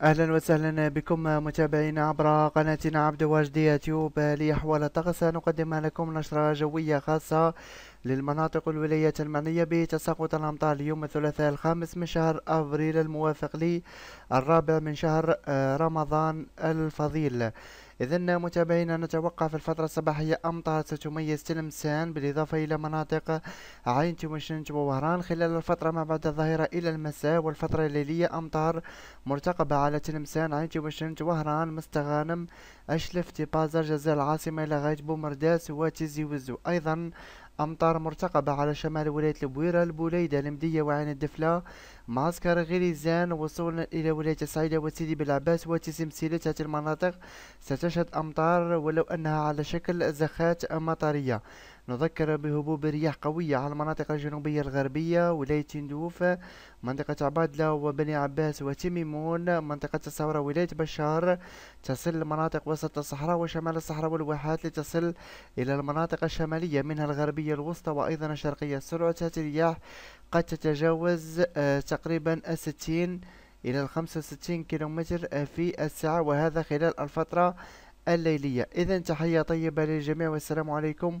اهلا وسهلا بكم متابعينا عبر قناتنا عبد واجد يوتيوب لاحوال الطقس نقدم لكم نشرة جوية خاصة للمناطق الولايات المعنية تساقط الأمطار اليوم الثلاثاء الخامس من شهر أفريل الموافق لي الرابع من شهر آه، رمضان الفضيل إذن متابعينا نتوقع في الفترة الصباحية أمطار ستميز تلمسان بالإضافة إلى مناطق عين تمشنج ووهران خلال الفترة ما بعد الظهيرة إلى المساء والفترة الليلية أمطار مرتقبة على تلمسان عين تمشنج وهران مستغانم أشلف تبازر جزائر العاصمة إلى غاية بومرداس وتيزي وزو أيضا أمطار مرتقبة على شمال ولاية البويرة البوليدة المدية وعين الدفلة معسكر غليزان وصولا إلى ولاية الصعيدة وسيدي بلعباس وتسم هذه المناطق ستشهد أمطار ولو أنها على شكل زخات مطرية نذكر بهبوب رياح قوية على المناطق الجنوبية الغربية ولاية تندوف منطقة عبادلة وبني عباس وتميمون منطقة الثورة ولاية بشار تصل لمناطق وسط الصحراء وشمال الصحراء والواحات لتصل إلى المناطق الشمالية منها الغربية الوسطى وأيضا الشرقية سرعة الرياح قد تتجاوز آه، تقريبا الستين إلى الخمسة وستين كيلومتر آه، في الساعة وهذا خلال الفترة الليلية إذا تحية طيبة للجميع والسلام عليكم